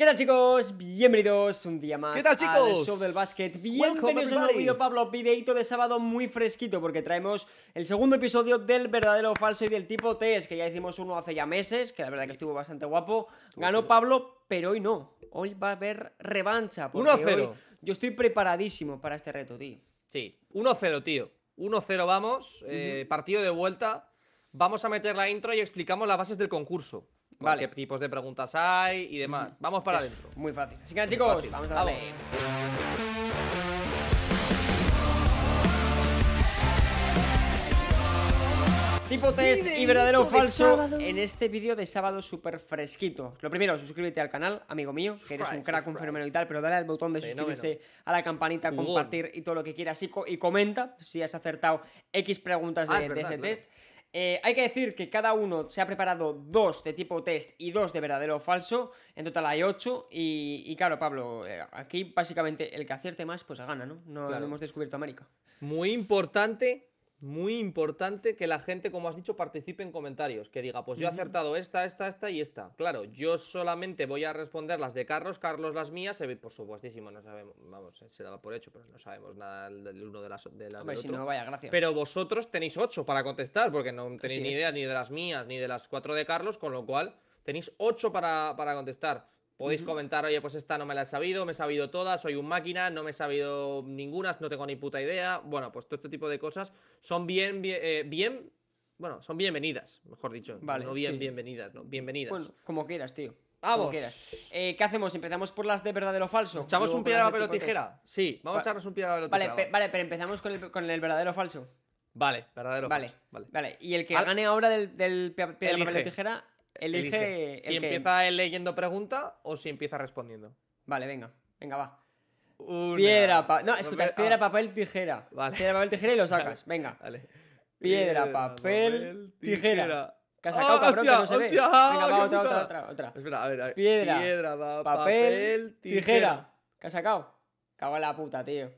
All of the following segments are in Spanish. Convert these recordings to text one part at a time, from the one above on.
¿Qué tal chicos? Bienvenidos un día más ¿Qué tal, show del básquet Bienvenidos a un nuevo video, Pablo, videito de sábado muy fresquito Porque traemos el segundo episodio del verdadero o falso y del tipo Es Que ya hicimos uno hace ya meses, que la verdad que estuvo bastante guapo Ganó Pablo, pero hoy no Hoy va a haber revancha 1-0 Yo estoy preparadísimo para este reto, tío Sí, 1-0, tío 1-0 vamos, eh, partido de vuelta Vamos a meter la intro y explicamos las bases del concurso vale. qué tipos de preguntas hay y demás. Vamos para adentro. Muy fácil. Así que, chicos, vamos a darle. Tipo test y verdadero o falso en este vídeo de sábado súper fresquito. Lo primero, suscríbete al canal, amigo mío, que eres un crack, un fenómeno y tal, pero dale al botón de suscribirse a la campanita, compartir y todo lo que quieras y, comenta si has acertado X preguntas ah, de ese test. Eh, hay que decir que cada uno se ha preparado dos de tipo test y dos de verdadero o falso. En total hay ocho. Y, claro, Pablo, eh, aquí básicamente el que acierte más, pues gana, ¿no? No, lo hemos descubierto América. Muy importante muy importante que la gente, como has dicho, participe en comentarios. Que diga, pues yo he acertado esta, esta, esta y esta. Claro, yo solamente voy a responder las de Carlos, Carlos las mías. Eh, por supuestísimo, no sabemos, vamos, eh, se daba por hecho, pero no sabemos nada del uno de las. De las Pero vosotros tenéis ocho para contestar, porque no tenéis ni idea ni de las mías, ni de las cuatro de Carlos, con lo cual tenéis ocho para, para contestar. Podéis comentar, oye, pues esta no me la he sabido, me he sabido todas, soy un máquina, no me he sabido ninguna, no tengo ni puta idea. Bueno, pues todo este tipo de cosas son bien, bien, eh, bueno, son bienvenidas, mejor dicho. Vale, no bien, bienvenidas, no, bienvenidas. como quieras, tío. Vamos. Eh, ¿Qué hacemos? ¿Empezamos por las de verdadero o falso? ¿Echamos un piedra, papel o tijera? Sí, vamos a echarnos un piedra, papel o tijera. Vale, vale, pero empezamos con el, verdadero o falso. Vale, verdadero o vale, falso. Vale, vale. Y el que gane ahora del, del piedra, papel o tijera Elige. si empieza leyendo pregunta o si empieza respondiendo. Vale, venga. Venga, va. Piedra, papel. No, escucha, piedra, ah. papel, tijera. Piedra, papel, tijera y lo sacas. Venga. Piedra, papel, tijera. ¿Qué has sacado, ¡Ah, cabrón, que no se ve. Venga, va, ¡Ah, otra, otra, otra, Espera, a ver, a ver. Piedra, papel, tijera. ¿Qué has sacado? Cago en la puta, tío.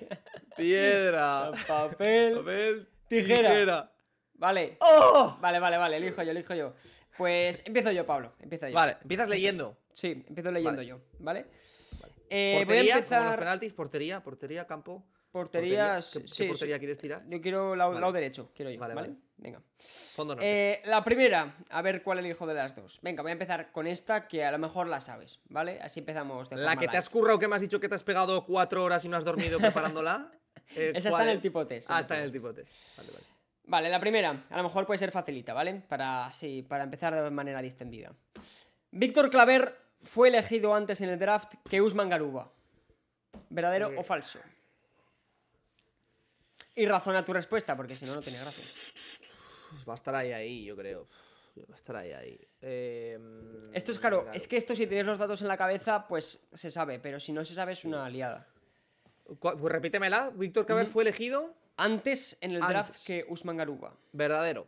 Piedra, papel, tijera. Vale. ¡Oh! Vale, vale, vale, elijo yo, elijo yo. Pues empiezo yo, Pablo. Empiezo yo. Vale, empiezas leyendo. Sí, empiezo leyendo yo, ¿vale? portería, eh, voy a empezar... penaltis, portería, portería, campo. Porterías. ¿Qué, sí, portería quieres tirar? Yo quiero lado, derecho, quiero yo. Vale, Venga. Fondo eh, la primera, a ver cuál elijo de las dos. Venga, voy a empezar con esta que a lo mejor la sabes, ¿vale? Así empezamos. la que te has currado que me has dicho que te has pegado cuatro horas y no has dormido preparándola. Eh, Esa está en el tipo test. Ah, está en el tipo test. Vale, vale. Vale, la primera, a lo mejor puede ser facilita, ¿vale? Para, para empezar de manera distendida. Víctor Claver fue elegido antes en el draft que Usman Garuba. ¿Verdadero o falso? Y razona tu respuesta, porque si no, no tiene gracia. va a estar ahí, ahí, yo creo. Va a estar ahí, ahí. Em, esto es claro, es que esto si tienes los datos en la cabeza, pues se sabe, pero si no se sabe es una aliada. Pues repítemela, Víctor Claver fue elegido antes en el draft que Usman Garuba. Verdadero.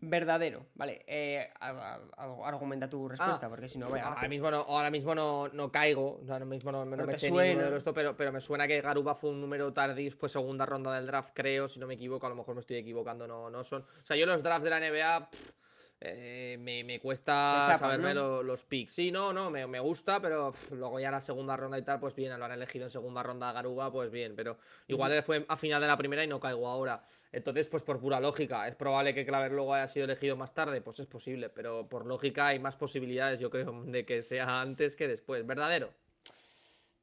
Verdadero, vale. Eh, argumenta tu respuesta, ah, porque si no, vaya. Ah, ahora mismo no, ahora mismo no, no caigo. Ahora mismo no, me suena. De esto, pero, pero me suena que Garuba fue un número tardío. fue segunda ronda del draft, creo, si no me equivoco, a lo mejor me estoy equivocando, no, no son. O sea, yo los drafts de la NBA. Eh, me, cuesta saberme los, picks. Sí, no, no, me, gusta, pero luego ya la segunda ronda y tal, pues bien, lo han elegido en segunda ronda Garuba, pues bien, pero igual fue a final de la primera y no caigo ahora. Entonces, pues por pura lógica, es probable que Claver luego haya sido elegido más tarde, pues es posible, pero por lógica hay más posibilidades, yo creo, de que sea antes que después, ¿verdadero?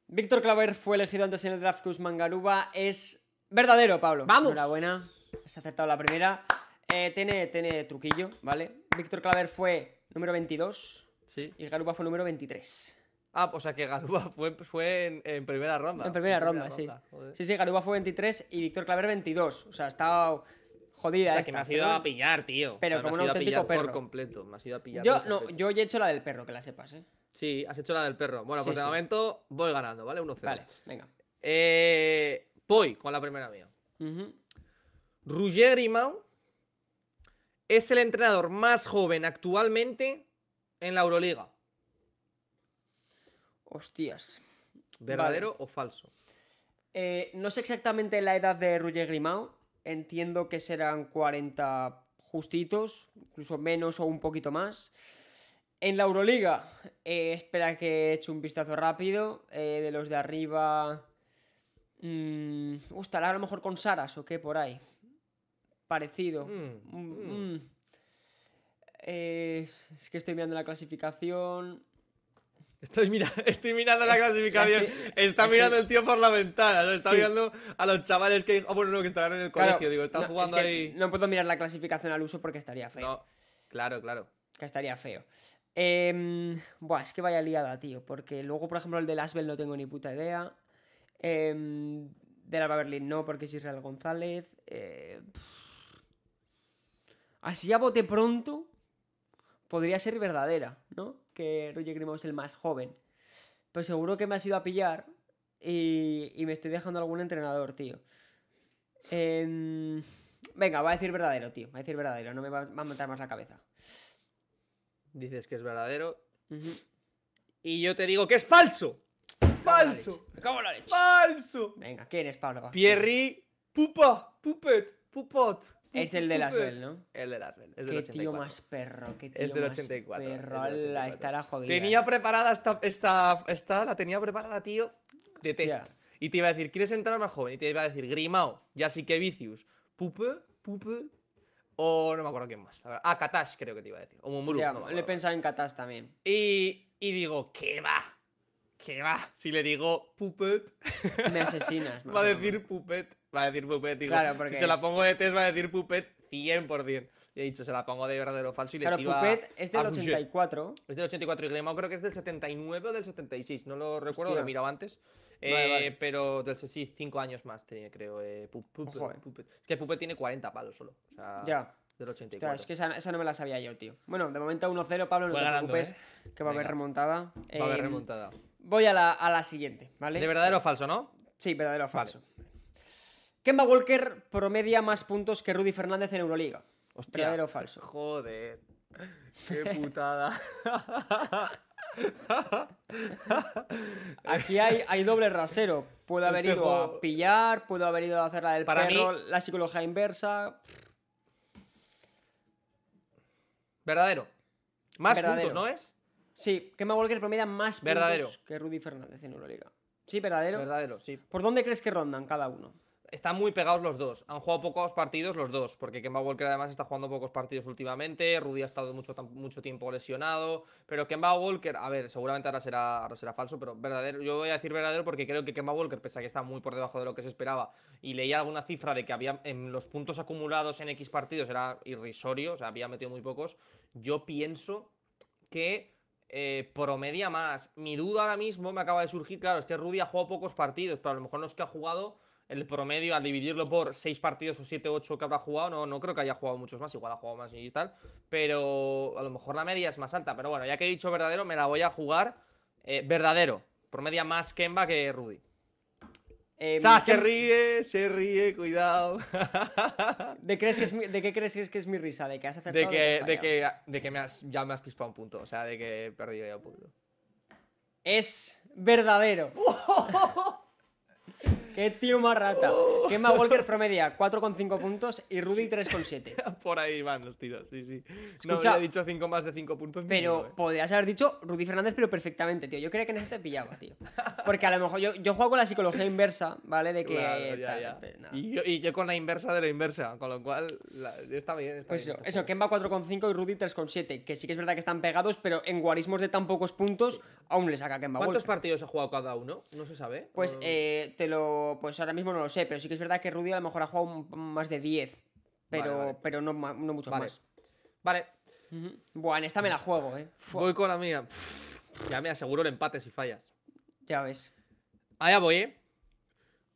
Víctor Claver fue elegido antes en el draft que Garuba, es verdadero, Pablo. ¡Vamos! Enhorabuena, has acertado la primera. Eh, tiene, truquillo, ¿vale? Víctor Claver fue número 22 sí. y Garuba fue número 23. Ah, o sea que Garuba fue, en, primera ronda. En primera, ronda, sí. sí, sí, Garuba fue 23 y Víctor Claver 22. O sea, estaba jodida. O sea, que me has ido a pillar, tío. Pero como un auténtico perro. Por completo, me has ido a pillar. Yo, no, he hecho la del perro, que la sepas, ¿eh? Sí, has hecho la del perro. Bueno, pues de momento voy ganando, ¿vale? 1-0. Vale, venga. Eh, voy con la primera mía. Uh y Roger es el entrenador más joven actualmente en la Euroliga. Hostias. ¿Verdadero o falso? Eh, no sé exactamente la edad de Roger Grimao. Entiendo que serán 40 justitos, incluso menos o un poquito más. En la Euroliga, eh, espera que he hecho un vistazo rápido. Eh, de los de arriba. Mmm, a lo mejor con Saras o qué por ahí parecido. Mm, mm, mm. Eh, es que estoy mirando la clasificación. Estoy, estoy mirando la clasificación. está mirando el tío por la ventana. Está mirando a los chavales que. Ah, bueno, no, que estarán en el colegio. digo, están jugando ahí. No puedo mirar la clasificación al uso porque estaría feo. claro, claro. Que estaría feo. Em, buah, es que vaya liada, tío. Porque luego, por ejemplo, el de Lasbel no tengo ni puta idea. Em, de la Berlin no, porque es Israel González. Eh, así a bote pronto, podría ser verdadera, ¿no? Que Roger llegaremos es el más joven. Pero seguro que me has ido a pillar y, me estoy dejando algún entrenador, tío. Em, venga, va a decir verdadero, tío. Va a decir verdadero, no me va, a matar más la cabeza. Dices que es verdadero. Y yo te digo que es falso. Falso. Falso. Venga, ¿quién es Pablo? Pierri Pupa, Pupet, Pupot. Es el de Laswell, ¿no? El de Laswell. Es del qué tío más perro, qué tío es del 84, más perro. Es La estará jodida. Tenía preparada esta, esta, esta, la tenía preparada, tío, de test. Y te iba a decir, ¿quieres entrar más joven? Y te iba a decir, Grimao, ya sí que Vicius, Pupe, Pupe, o no me acuerdo quién más. Ah, Katash creo que te iba a decir. O Mumuru. Ya, le he pensado en Katash también. Y, y digo, ¿qué va? ¿Qué va? Si le digo Pupet. Me asesinas. va a decir Pupet va a decir Puppet. Digo, si se la pongo de test, va a decir Puppet 100%. Y he dicho, se la pongo de verdadero falso y le es del 84. Es del 84 y creo que es del 79 o del 76, no lo recuerdo, lo he mirado antes. Eh, pero del sí, 5 años más tiene, creo. Eh, oh, es que Puppet tiene 40 palos solo. O sea, ya. Del 84. es que esa, no me la sabía yo, tío. Bueno, de momento 1-0, Pablo, no voy te preocupes, eh. que va a haber remontada. Va a haber em, remontada. Voy a la, siguiente, ¿vale? De verdadero o falso, ¿no? Sí, verdadero o falso. Kemba Walker promedia más puntos que Rudy Fernández en Euroliga. Hostia. ¿Verdadero o falso? Joder. Qué putada. Aquí hay, doble rasero. Puedo haber este ido a pillar, puedo haber ido a hacer la del perro, la psicología inversa. Verdadero. Más puntos, ¿no es? Sí, Kemba Walker promedia más puntos que Rudy Fernández en Euroliga. Sí, verdadero. Verdadero, sí. ¿Por dónde crees que rondan cada uno? están muy pegados los dos. Han jugado pocos partidos los dos, porque Kemba Walker además está jugando pocos partidos últimamente. Rudy ha estado mucho, mucho tiempo lesionado. Pero Kemba Walker, a ver, seguramente ahora será, será falso, pero verdadero. Yo voy a decir verdadero porque creo que Kemba Walker, pese a que está muy por debajo de lo que se esperaba, y leía alguna cifra de que había en los puntos acumulados en X partidos era irrisorio, o sea, había metido muy pocos. Yo pienso que. Eh, promedia más. Mi duda ahora mismo me acaba de surgir, claro, es que Rudy ha jugado pocos partidos, pero a lo mejor no es que ha jugado el promedio, al dividirlo por 6 partidos o 7, 8 que habrá jugado, no, no creo que haya jugado muchos más, igual ha jugado más y tal, pero a lo mejor la media es más alta. Pero bueno, ya que he dicho verdadero, me la voy a jugar eh, verdadero. Promedia más Kemba que Rudy. o em, sea, se ríe, se ríe, cuidado. ¿De, crees ¿De, qué crees que es, que es mi risa? ¿De que has acertado? De que, de que, ya me has pispado un punto, o sea, de que he perdido ya un punto. Es verdadero. Qué tío más rata. Kemba oh. Walker promedia 4,5 puntos y Rudy 3,7. Por ahí van los tiros, sí, sí. no había dicho 5 más de 5 puntos. Pero eh. podrías haber dicho Rudy Fernández, pero perfectamente, tío. Yo creía que en ese te pillaba, tío. Porque a lo mejor yo, yo juego con la psicología inversa, ¿vale? De que. Pues, y, yo, con la inversa de la inversa, con lo cual está bien. Está pues bien, eso, eso Kemba 4,5 y Rudy 3,7. Que sí que es verdad que están pegados, pero en guarismos de tan pocos puntos, aún le saca Kemba Walker. ¿Cuántos partidos ha jugado cada uno? No se sabe. Pues eh, te lo pues ahora mismo no lo sé. Pero sí que es verdad que Rudy a lo mejor ha jugado más de 10, pero, pero no, no mucho más. Vale. bueno esta me la juego, eh. Voy con la mía. ya me aseguro el empate si fallas. Ya ves. Allá voy, eh.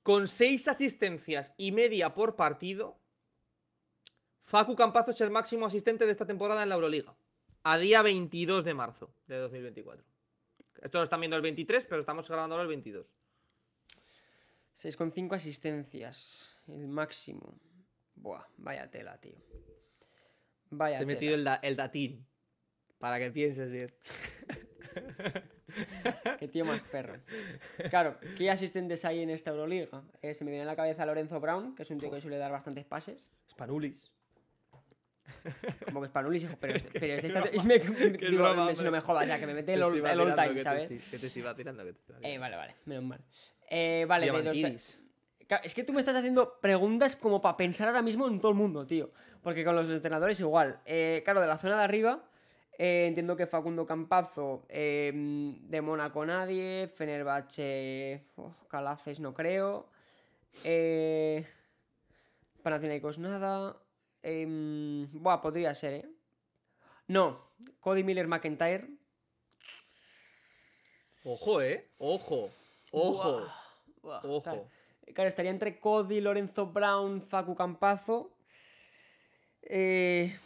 Con 6 asistencias y media por partido, Facu Campazo es el máximo asistente de esta temporada en la Euroliga. A día 22 de marzo de 2024. Esto lo están viendo el 23, pero estamos grabándolo el 22. 6,5 asistencias, el máximo. Buah, vaya tela, tío. Vaya Te he metido el, datín. Para que pienses bien. Qué tío más perro. Claro, ¿qué asistentes hay en esta Euroliga? Eh, se me viene a la cabeza Lorenzo Brown, que es un tío que suele dar bastantes pases. Spanulis. Como que Spanulis, hijo, pero, pero es, esta, es si no me jodas, ya que me mete el, all-time, ¿sabes? Que te, que tirando, que te iba eh, tirando. Eh, vale, vale, menos mal. Eh, vale, es que tú me estás haciendo preguntas como para pensar ahora mismo en todo el mundo, tío. Porque con los entrenadores igual. Eh, claro, de la zona de arriba, eh, entiendo que Facundo Campazo, em, de Mónaco nadie, Fenerbahce, Calaces no creo, eh, Panathinaikos nada. Em, buah, podría ser, ¿eh? No, Cody Miller McIntyre. Ojo, ¿eh? Ojo. Ojo. Ojo. Claro. estaría entre Cody, Lorenzo Brown, Facu Campazo. Eh,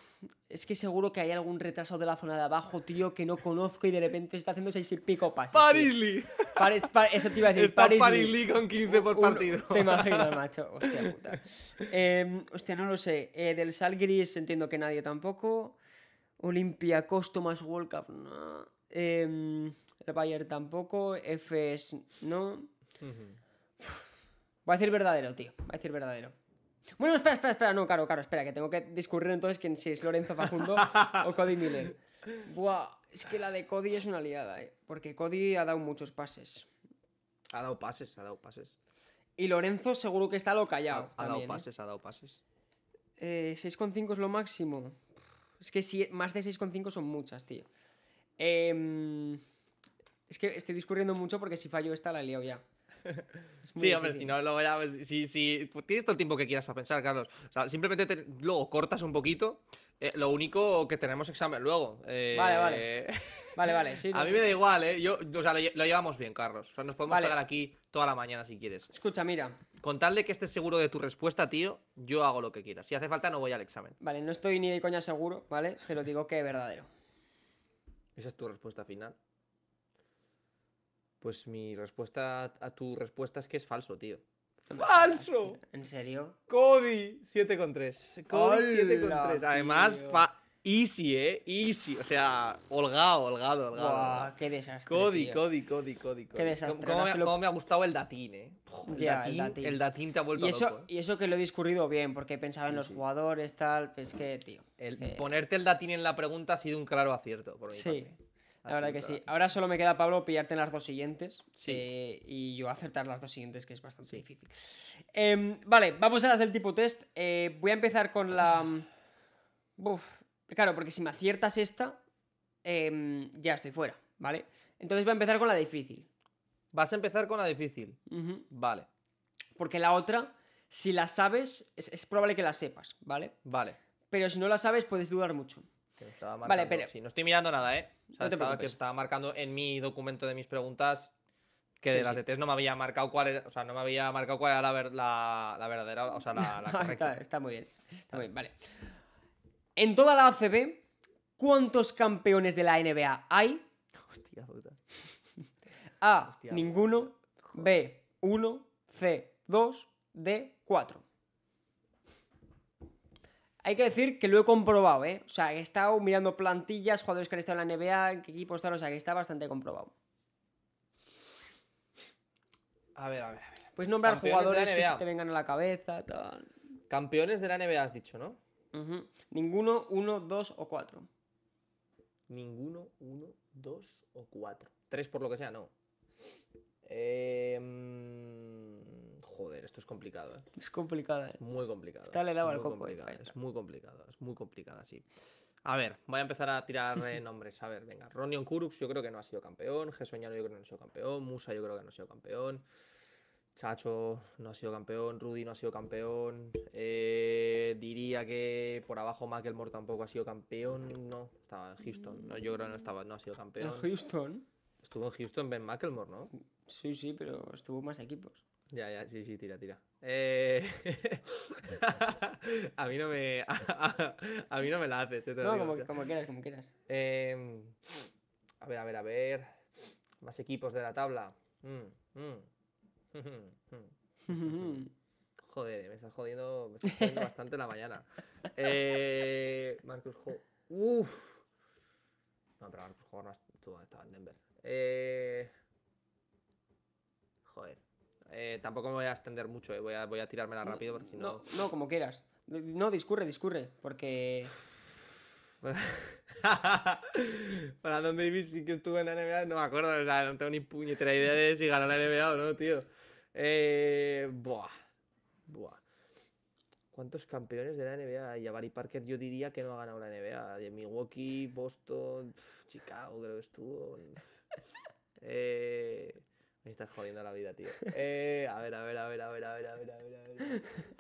es que seguro que hay algún retraso de la zona de abajo, tío, que no conozco y de repente está haciendo seis y pico pases. ¡Paris eso te iba a decir. Está Paris, Paris con 15 por partido. Te imaginas, macho. Hostia puta. Em, hostia, no lo sé. Eh, del Salgris entiendo que nadie tampoco. Olimpia, Costo más World Cup. Eh, Bayer tampoco, Fs no. va Voy a decir verdadero, tío. Voy a decir verdadero. Bueno, espera, espera, espera. No, claro, claro, espera, que tengo que discurrir entonces quién si es Lorenzo Facundo o Cody Miller. Buah, es que la de Cody es una liada, ¿eh? Porque Cody ha dado muchos pases. Ha dado pases, ha dado pases. Y Lorenzo seguro que está lo callado. Ha, dado ¿eh? pases, ha dado pases. 6,5 eh, es lo máximo. Es que si más de 6,5 son muchas, tío. Eh, es que estoy discurriendo mucho porque si fallo esta la he ya. Sí, hombre, si no lo ya, pues, si, pues, tienes todo el tiempo que quieras para pensar, Carlos. O sea, simplemente luego cortas un poquito. Eh, lo único que tenemos examen luego. Eh, vale, vale. vale, vale. a mí me da igual, ¿eh? o sea, lo, llevamos bien, Carlos. O sea, nos podemos quedar aquí toda la mañana si quieres. Escucha, mira. Contarle que estés seguro de tu respuesta, tío, yo hago lo que quieras. Si hace falta, no voy al examen. Vale, no estoy ni de coña seguro, ¿vale? Pero digo que es verdadero. Esa es tu respuesta final. Pues mi respuesta a tu respuesta es que es falso, tío. ¡Falso! ¿En serio? Cody 3. Cody 3. Además, fa easy, ¿eh? Easy. O sea, holgado, holgado, holgado. ¡Qué desastre! Cody, Cody, Cody, Cody, Cody. ¡Qué desastre! ¿Cómo, me, ha gustado el datín, ¿eh? el, datín. el, te ha vuelto y eso, eh. Y eso que lo he discurrido bien, porque he pensado en los jugadores, tal. Pues es que, tío. El, Ponerte el datín en la pregunta ha sido un claro acierto, por mi sí. La verdad que sí. Ahora solo me queda, Pablo, pillarte en las dos siguientes. Sí. Eh, y yo acertar las dos siguientes, que es bastante difícil. Em, vale, vamos a hacer el tipo test. Eh, voy a empezar con la. Mm, claro, porque si me aciertas esta, em, ya estoy fuera, ¿vale? Entonces voy a empezar con la difícil. Vas a empezar con la difícil. Vale. Porque la otra, si la sabes, es, es probable que la sepas, ¿vale? Vale. Pero si no la sabes, puedes dudar mucho vale, pero... si no estoy mirando nada, ¿eh? O sea, estaba, que estaba marcando en mi documento de mis preguntas que de las de test no me había marcado cuál era, o sea, no me había marcado cuál era la, la, verdadera, o sea, la, la correcta. está, muy bien, vale. En toda la ACB, ¿cuántos campeones de la NBA hay? Hostia puta. A, ninguno. B, 1. C, 2. D, 4. Hay que decir que lo he comprobado, ¿eh? O sea, he estado mirando plantillas, jugadores que han estado en la NBA, qué equipos están, o sea, que está bastante comprobado. A ver, a ver. A ver. Puedes nombrar jugadores que se te vengan a la cabeza, tal. Campeones de la NBA has dicho, ¿no? Ninguno, uno, dos o cuatro. Ninguno, uno, dos o cuatro. Tres por lo que sea, no. Eh... Joder, esto es complicado, ¿eh? Es complicado, ¿eh? Es muy complicado. al coco. Es muy complicado, es muy complicado, sí. A ver, voy a empezar a tirar eh, nombres. A ver, venga. Ronion Kurux, yo creo que no ha sido campeón. Gesoñano, yo creo que no ha sido campeón. Musa, yo creo que no ha sido campeón. Chacho no ha sido campeón, Rudy no ha sido campeón. Eh, diría que por abajo Macklemore tampoco ha sido campeón. No, estaba en Houston. yo creo que no estaba, no ha sido campeón. ¿En Houston? Estuvo en Houston Ben Macklemore, ¿no? Sí, sí, pero estuvo más equipos. Ya, ya, sí, sí, tira, tira. Eh, a mí no me. A, mí no me la haces, no, como, como, quieras, como quieras. Em, a ver, a ver, a ver. Más equipos de la tabla. Mm, mm. Joder, eh, me estás jodiendo, me estás jodiendo bastante la mañana. Eh, Marcus No, pero Marcus Ho no estaba en Denver. joder. Eh, tampoco me voy a extender mucho, eh, voy, a, voy tirármela rápido porque si no... No, como quieras. No, discurre, discurre, porque... Para dónde Davis que estuvo en la NBA, no me acuerdo, o sea, no tengo ni puñetera idea de si ganó la NBA o no, tío. Eh, buah, buah. ¿Cuántos campeones de la NBA? a Barry Parker yo diría que no ha ganado la NBA. De Milwaukee, Boston, Chicago creo que estuvo. eh... Me estás jodiendo la vida, tío. Eh, a ver, a ver, a ver, a ver, a ver, a ver, a ver, a ver.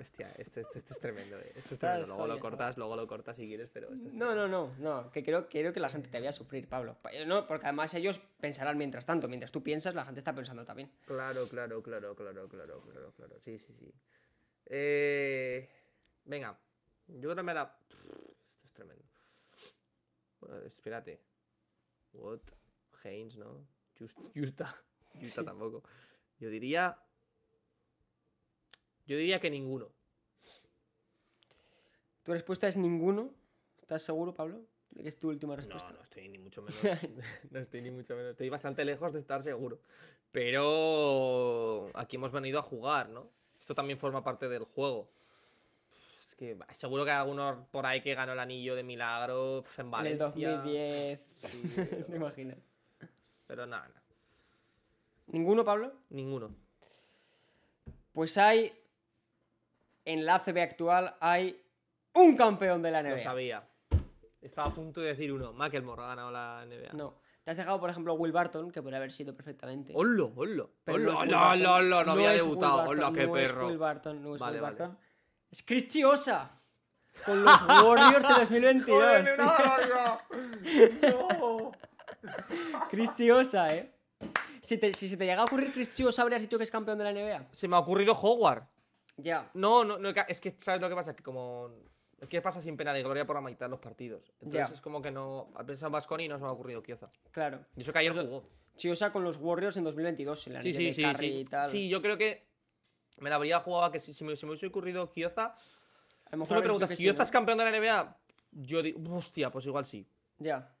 Hostia, esto, es tremendo, eh. Esto es tremendo. Luego lo cortas, luego lo cortas si quieres, pero No, no, no, no. Que creo, que la gente te vaya a sufrir, Pablo. Eh, no, porque además ellos pensarán mientras tanto. Mientras tú piensas, la gente está pensando también. Claro, claro, claro, claro, claro, claro, claro. Sí, sí, sí. Eh, venga. Yo creo que me da... Esto es tremendo. Bueno, espérate. What? Haynes, ¿no? Justa. tampoco. Yo diría. Yo diría que ninguno. ¿Tu respuesta es ninguno? ¿Estás seguro, Pablo? es tu última respuesta? No, estoy ni mucho menos. no estoy ni mucho menos. Estoy bastante lejos de estar seguro. Pero aquí hemos venido a jugar, ¿no? Esto también forma parte del juego. Es que seguro que hay alguno por ahí que ganó el anillo de milagro en En el 2010. Me imagino pero nada, nada. ¿Ninguno, Pablo? Ninguno. Pues hay. En la CB actual hay un campeón de la NBA. Lo sabía. Estaba a punto de decir uno. Macklemore ha ganado la NBA. No. Te has dejado, por ejemplo, Will Barton, que podría haber sido perfectamente. ¡Holo, hollo! hollo holo holo, holo! No había debutado. ¡Hollo, qué perro! No es Will Barton, no es Will Barton. ¡Es Osa! Con los Warriors de 2022. ¡Joder, ¡No! ¡No! Chris Chiosa, ¿eh? Si, se te llega a ocurrir Chris Chiosa, habrías dicho que es campeón de la NBA. Se me ha ocurrido Howard. Ya. No, no, es que ¿sabes lo que pasa? Que como... Es que pasa sin pena de gloria por la los partidos. Entonces es como que no... Al pensar en Vasconi no se me ha ocurrido Kioza. Claro. Y eso que ayer jugó. Chiosa con los Warriors en 2022, en la Sí, sí, sí, Sí, yo creo que me la habría jugado que si, me, hubiese ocurrido Kioza... a lo Tú me preguntas, ¿Kioza es campeón de la NBA? Yo digo, hostia, pues igual sí. Ya.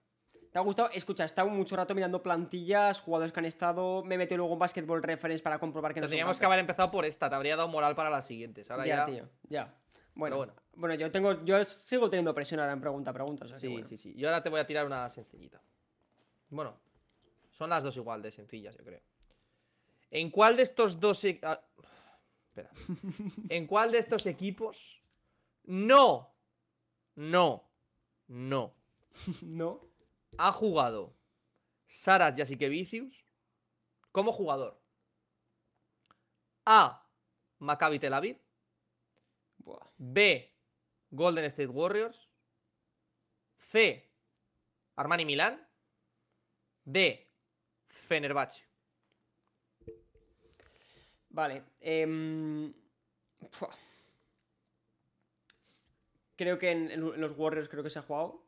¿Te ha gustado? Escucha, he estado mucho rato mirando plantillas, jugadores que han estado. Me metido luego en Basketball Reference para comprobar que no Teníamos que haber empezado por esta, te habría dado moral para las siguientes. Ahora ya, ya... tío, ya. Bueno, bueno, bueno. yo tengo, yo sigo teniendo presión ahora en pregunta a pregunta. sí, sí, sí. Yo ahora te voy a tirar una sencillita. Bueno, son las dos igual de sencillas, yo creo. ¿En cuál de estos dos. E-, ah, espera. ¿En cuál de estos equipos. No. No. No. no ha jugado Saras Yasikevicius como jugador A. Maccabi Tel Aviv. B. Golden State Warriors. C. Armani Milán. D. Fenerbahce. Vale. Em, creo que en, en los Warriors creo que se ha jugado.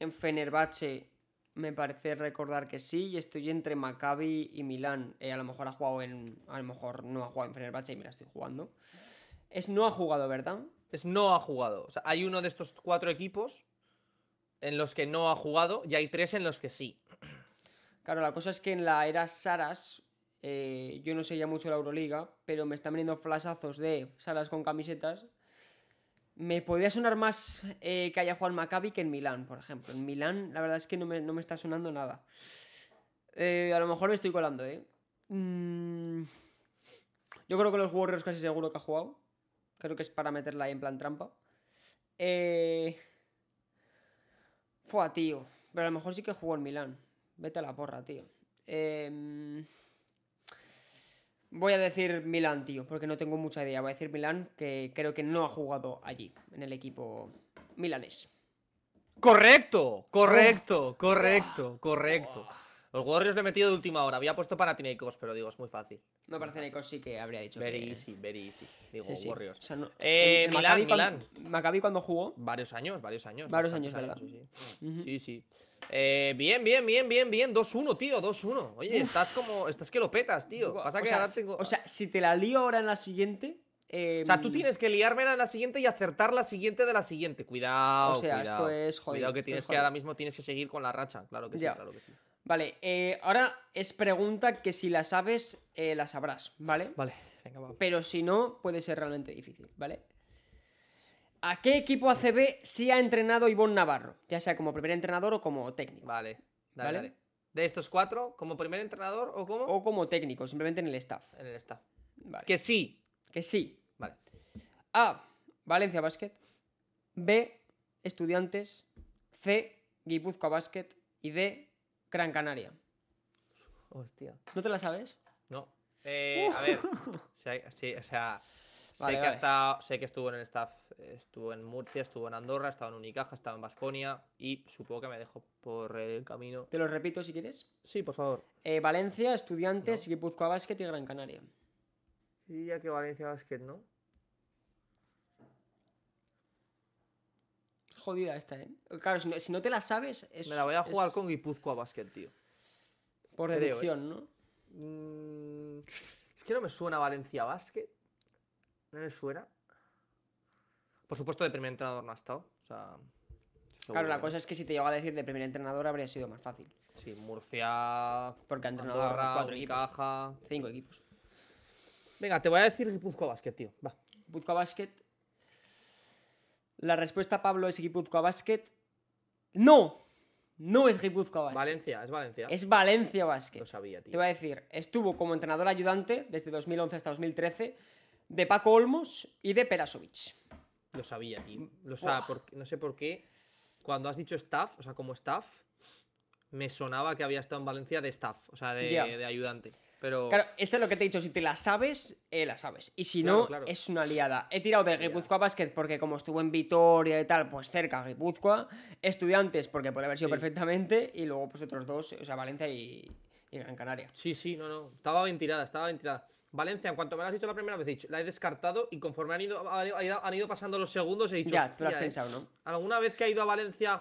En Fenerbahce me parece recordar que sí, y estoy entre Maccabi y Milán. Eh, a lo mejor ha jugado en. A lo mejor no ha jugado en Fenerbahce y me la estoy jugando. Es no ha jugado, ¿verdad? Es no ha jugado. hay uno de estos cuatro equipos en los que no ha jugado y hay tres en los que sí. Claro, la cosa es que en la era Saras, eh, yo no sé ya mucho la Euroliga, pero me están viniendo flashazos de Saras con camisetas me podría sonar más eh, que haya jugado en Maccabi que en Milán, por ejemplo. En Milán, la verdad es que no me, está sonando nada. Eh, a lo mejor me estoy colando, ¿eh? Mm, yo creo que los Warriors casi seguro que ha jugado. Creo que es para meterla ahí en plan trampa. Eh... Fua, tío. Pero a lo mejor sí que jugó en Milán. Vete a la porra, tío. Eh... Voy a decir Milan, tío, porque no tengo mucha idea. Voy a decir Milán, que creo que no ha jugado allí, en el equipo milanés. Correcto, correcto, correcto, correcto. Los Warriors le he metido de última hora. Había puesto para Tinecos, pero digo, es muy fácil. No, Tinecos sí que habría dicho. Very easy, very easy. Digo, Warriors. Eh, Milán, Maccabi Cuando... jugó? Varios años, varios años. Varios años, ¿verdad? sí, sí. Eh, bien, bien, bien, bien, bien. 2-1, tío, 2-1. Oye, estás como. Estás que lo petas, tío. o sea, si te la lío ahora en la siguiente. o sea, tú em, tienes que liarme en la siguiente y acertar la siguiente de la siguiente. Cuidado. O sea, esto es jodido. Cuidado que tienes que ahora mismo tienes que seguir con la racha. Claro que sí, claro que sí. Vale, eh, ahora es pregunta que si la sabes, eh, la sabrás, ¿vale? Vale, venga, Pero si no, puede ser realmente difícil, ¿vale? ¿A qué equipo ACB sí ha entrenado Ivonne Navarro? Ya sea como primer entrenador o como técnico. Vale, dale, De estos cuatro, ¿como primer entrenador o como? O como técnico, simplemente en el staff. En el staff. Vale. Que sí. Que sí. Vale. A. Valencia Basket. B. Estudiantes. C. Guipúzcoa Basket. Y D. Gran Canaria. Hostia. ¿No te la sabes? No. Eh, a ver. sí, o sea sé, que sé que estuvo en el staff, estuvo en Murcia, estuvo en Andorra, estaba en Unicaja, estaba en Vasconia y supongo que me dejo por el camino. Te lo repito si quieres. Sí, por favor. Eh, Valencia, Estudiantes, Guipuzcoa Guipúzcoa Basket y Gran Canaria. ya que Valencia Basket, ¿no? Jodida esta, ¿eh? Claro, si no, te la sabes. me la voy a jugar con Guipuzcoa Básquet, tío. Por ¿eh? deducción, ¿no? Mm, es que no me suena Valencia Basket. No Por supuesto, de primer entrenador no ha estado. claro, la cosa es que si te llegaba a decir de primer entrenador habría sido más fácil. Sí, Murcia. Porque ha entrenado cuatro Caja. Cinco equipos. Venga, te voy a decir Gipuzkoa Basket, tío. Va. Basket. La respuesta, Pablo, es Gipuzkoa Basket. ¡No! No es Gipuzkoa Basket. Valencia, es Valencia. Es Valencia Basket. Lo sabía, tío. Te voy a decir, estuvo como entrenador ayudante desde 2011 hasta 2013 de Paco Olmos y de Perasovic. Lo sabía, tío. Lo sabía, no sé por qué. Cuando has dicho staff, o sea, como staff, me sonaba que había estado en Valencia de staff, o sea, de, ayudante. Pero... Claro, esto es lo que te he dicho, si te la sabes, eh, la sabes. Y si no, es una liada. He tirado de Guipúzcoa Basket porque como estuvo en Vitoria y tal, pues cerca a Guipúzcoa. Estudiantes porque puede haber sido perfectamente. Y luego pues otros dos, o sea, Valencia y, y Gran Canaria. Sí, sí, no, no. Estaba bien tirada, estaba bien tirada. Valencia, en cuanto me lo has dicho la primera vez, dicho, la he descartado y conforme han ido, han ido pasando los segundos, he dicho. Ya, tú lo has eh". pensado, ¿no? Alguna vez que ha ido a Valencia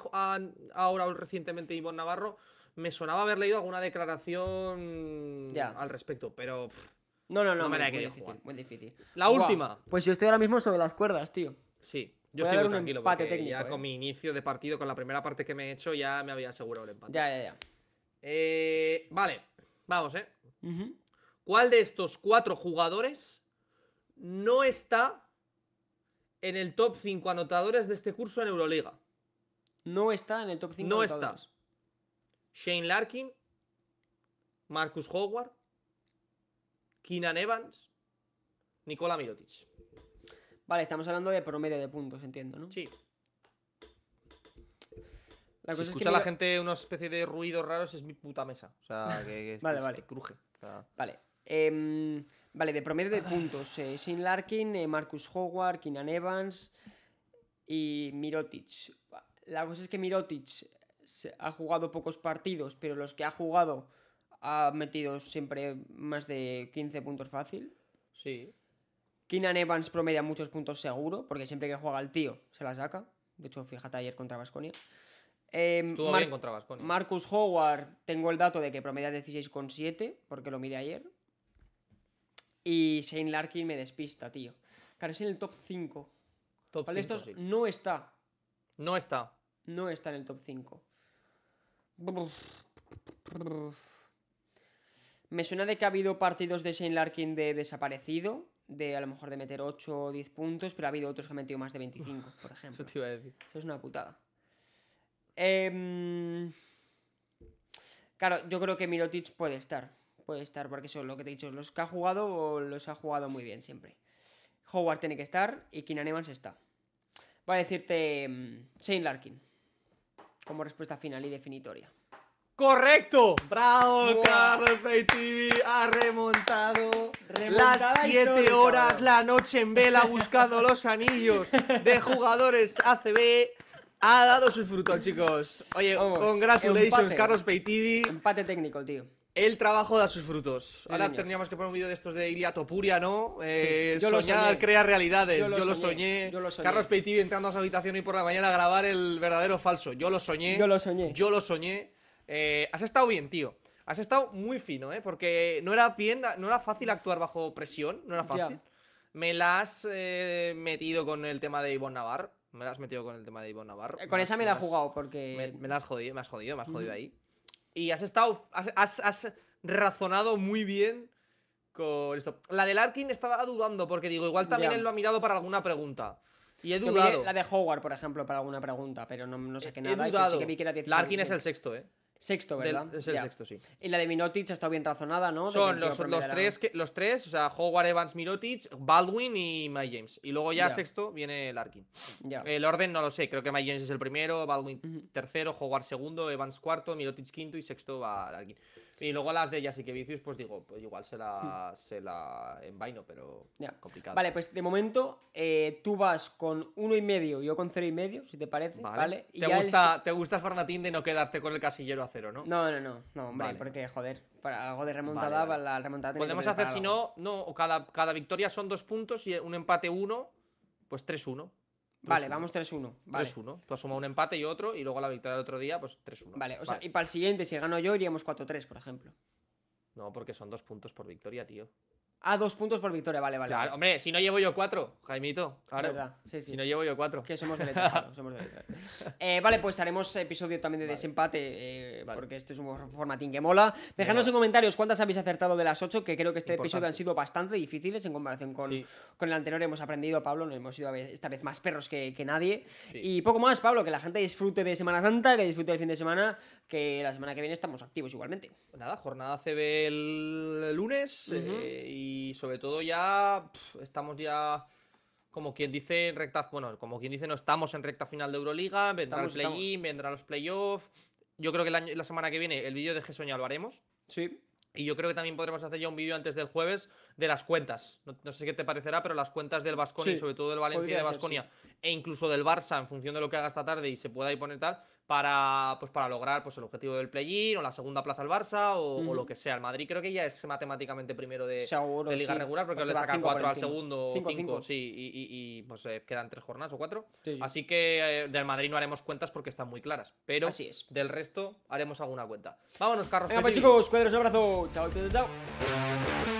Ahora o recientemente Ivonne Navarro, me sonaba haber leído alguna declaración al respecto, pero. no, no, no, no me la he querido jugar. Muy difícil. La última. Pues yo estoy ahora mismo sobre las cuerdas, tío. Sí. Yo estoy muy tranquilo ya con eh. mi inicio de partido, con la primera parte que me he hecho, ya me había asegurado el empate. Ya, ya, ya. Eh, vale, vamos, ¿eh? ¿Cuál de estos cuatro jugadores no está en el top 5 anotadores de este curso en Euroliga? No está en el top 5 no está. Shane Larkin, Marcus Howard, Keenan Evans, Nikola Mirotic. Vale, estamos hablando de promedio de puntos, entiendo, ¿no? Sí. La escucha la gente una especie de ruido raros, es mi puta mesa. O sea, que, vale, vale. cruje. Vale. Em, vale, de promedio de ah. puntos. Eh, Sin Larkin, eh, Marcus Howard, Keenan Evans y Mirotic. La cosa es que Mirotic ha jugado pocos partidos, pero los que ha jugado ha metido siempre más de 15 puntos fácil. Sí. Keenan Evans promedia muchos puntos seguro, porque siempre que juega el tío se la saca. De hecho, fíjate ayer contra Vasconia. Em, contra Marcus Howard, tengo el dato de que promedia 16,7, porque lo miré ayer. Y Shane Larkin me despista, tío. Claro, es en el top 5. Top de Estos no está. No está. No está en el top 5. Me suena de que ha habido partidos de Shane Larkin de desaparecido, de a lo mejor de meter 8 o 10 puntos, pero ha habido otros que han metido más de 25, por ejemplo. Eso te iba a decir. Eso es una putada. Em, claro, yo creo que Mirotic puede estar puede estar, porque eso lo que te he dicho, los que ha jugado los ha jugado muy bien siempre. Howard tiene que estar y Keenan Evans está. Va a decirte mm, Shane Larkin como respuesta final y definitoria. ¡Correcto! ¡Bravo, Carlos TV! Ha remontado las 7 horas, la noche en vela buscado los anillos de jugadores ACB. Ha dado su fruto, chicos. Oye, congratulations, Carlos Peitivi. Empate técnico, tío. El trabajo da sus frutos. Ahora teníamos tendríamos que poner un vídeo de estos de a Topuria, ¿no? Eh, soñar, crear realidades. Yo lo, soñé. Carlos Peitivi entrando a su habitación y por la mañana grabar el verdadero falso. Yo lo soñé. Yo lo soñé. Yo lo soñé. Eh, has estado bien, tío. Has estado muy fino, ¿eh? Porque no era bien, no era fácil actuar bajo presión, no era fácil. Me la has eh, metido con el tema de Ivonne Navarro. Me la has metido con el tema de Ivonne Navarro. Con esa me la he jugado porque. Me, las la has jodido, me has jodido, me has jodido ahí. Y has estado. Has, razonado muy bien con esto. La de Larkin estaba dudando, porque digo, igual también él lo ha mirado para alguna pregunta. Y he dudado. la de Howard, por ejemplo, para alguna pregunta, pero no, no qué nada. He dudado. Y que Larkin es el sexto, ¿eh? Sexto, ¿verdad? es el sexto, sí. Y la de Minotic ha bien razonada, ¿no? Son los, tres, que, los tres, o sea, Howard Evans, Mirotic, Baldwin y My James. Y luego ya, sexto viene Larkin. Ya. El orden no lo sé, creo que Mike James es el primero, Baldwin tercero, Howard segundo, Evans cuarto, Mirotic quinto y sexto va Larkin. Y luego las de que Vicius, pues digo, pues igual se la, hmm. se la envaino, pero complicado. Vale, pues de momento eh, tú vas con uno y medio, yo con cero y medio, si te parece. Vale. Y ¿Te, gusta, ¿Te gusta el de no quedarte con el casillero a cero, no? No, no, no, no hombre, porque joder, para algo de remontada, para la remontada tiene Podemos hacer, si no, no, cada, cada victoria son dos puntos y un empate uno, pues tres 1 Vale, vamos 3-1. 3-1. Tú has sumado un empate y otro, y luego la victoria del otro día, pues 3-1. Vale, o sea, y para el siguiente, si gano yo, iríamos 4-3, por ejemplo. No, porque son dos puntos por victoria, tío a dos puntos por victoria, vale, vale. Claro, hombre, si no llevo yo cuatro, Jaimito. Claro. Si no llevo yo cuatro. Que somos de somos eh, vale, pues haremos episodio también de desempate, eh, porque esto es un formatín que mola. Dejadnos en comentarios cuántas habéis acertado de las ocho, que creo que este episodio han sido bastante difíciles en comparación con, con el anterior. Hemos aprendido, Pablo, hemos sido esta vez más perros que, que nadie. Y poco más, Pablo, que la gente disfrute de Semana Santa, que disfrute del fin de semana, que la semana que viene estamos activos igualmente. Nada, jornada CB el lunes eh, y y sobre todo ya estamos ya como quien dice en recta, bueno, como quien dice no estamos en recta final de Euroliga, vendrá el play-in, vendrá los playoffs. Yo creo que la semana que viene el vídeo de Gessoña lo haremos. Sí. Y yo creo que también podremos hacer ya un vídeo antes del jueves de las cuentas. No, sé qué te parecerá, pero las cuentas del Vasconia y sobre todo del Valencia de Vasconia e incluso del Barça en función de lo que haga esta tarde y se pueda ir poner tal para, pues, para lograr pues, el objetivo del play-in o la segunda plaza al Barça o, lo que sea. El Madrid creo que ya es matemáticamente primero de, liga regular porque, le sacan 4 al segundo cinco, cinco, sí, y, pues eh, quedan tres jornadas o cuatro. Así que eh, del Madrid no haremos cuentas porque están muy claras, pero Así es. del resto haremos alguna cuenta. Vámonos, Carlos. Venga, pues, chicos, cuadros, un abrazo. chao, chao. chao.